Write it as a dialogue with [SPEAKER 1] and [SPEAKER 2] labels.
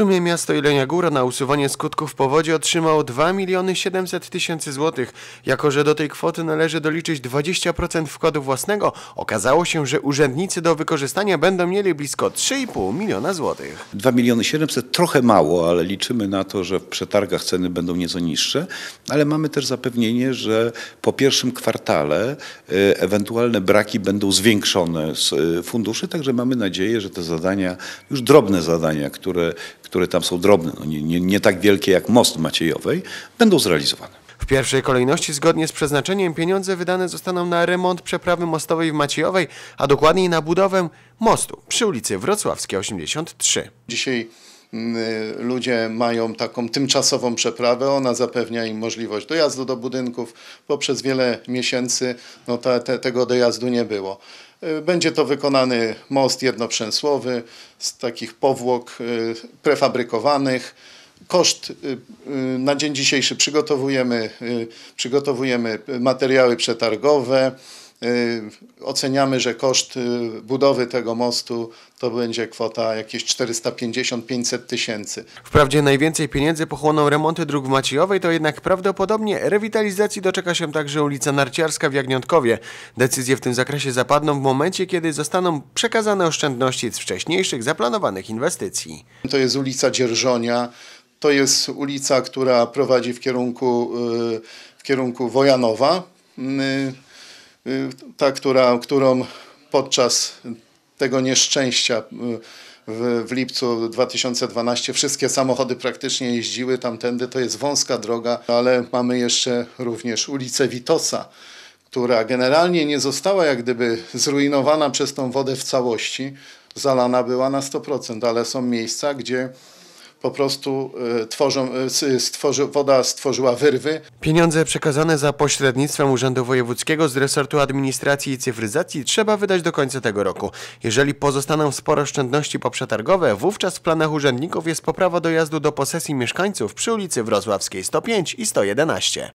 [SPEAKER 1] sumie miasto Jelenia Góra na usuwanie skutków powodzi otrzymało 2 miliony 700 tysięcy złotych. Jako, że do tej kwoty należy doliczyć 20% wkładu własnego, okazało się, że urzędnicy do wykorzystania będą mieli blisko 3,5 miliona złotych.
[SPEAKER 2] 2 miliony 700 trochę mało, ale liczymy na to, że w przetargach ceny będą nieco niższe, ale mamy też zapewnienie, że po pierwszym kwartale e, ewentualne braki będą zwiększone z e, funduszy, także mamy nadzieję, że te zadania, już drobne zadania, które które tam są drobne, no nie, nie, nie tak wielkie jak most Maciejowej, będą zrealizowane. W pierwszej
[SPEAKER 1] kolejności zgodnie z przeznaczeniem pieniądze wydane zostaną na remont przeprawy mostowej w Maciejowej, a dokładniej na budowę mostu przy ulicy Wrocławskiej 83. Dzisiaj
[SPEAKER 3] Mm, y, ludzie mają taką tymczasową przeprawę, ona zapewnia im możliwość dojazdu do budynków, bo przez wiele miesięcy no, te, te, tego dojazdu nie było. Y, będzie to wykonany most jednoprzęsłowy z takich powłok y, prefabrykowanych. Koszt na dzień dzisiejszy przygotowujemy, przygotowujemy materiały przetargowe, Y, oceniamy, że koszt y, budowy tego mostu to będzie kwota jakieś 450-500
[SPEAKER 1] tysięcy. Wprawdzie najwięcej pieniędzy pochłoną remonty dróg w Maciejowej, to jednak prawdopodobnie rewitalizacji doczeka się także ulica Narciarska w Jagniątkowie. Decyzje w tym zakresie zapadną w momencie, kiedy zostaną przekazane oszczędności z wcześniejszych zaplanowanych inwestycji.
[SPEAKER 3] To jest ulica Dzierżonia, to jest ulica, która prowadzi w kierunku, y, w kierunku Wojanowa. Y, ta, która, którą podczas tego nieszczęścia y, w, w lipcu 2012 wszystkie samochody praktycznie jeździły tamtędy. To jest wąska droga, ale mamy jeszcze również ulicę Witosa, która generalnie nie została jak gdyby zrujnowana przez tą wodę w całości. Zalana była na 100%, ale są miejsca, gdzie po prostu y, tworzą, y, stworzy, woda stworzyła wyrwy.
[SPEAKER 1] Pieniądze przekazane za pośrednictwem Urzędu Wojewódzkiego z resortu administracji i cyfryzacji trzeba wydać do końca tego roku. Jeżeli pozostaną spore oszczędności poprzetargowe, wówczas w planach urzędników jest poprawa dojazdu do posesji mieszkańców przy ulicy Wrocławskiej 105 i 111.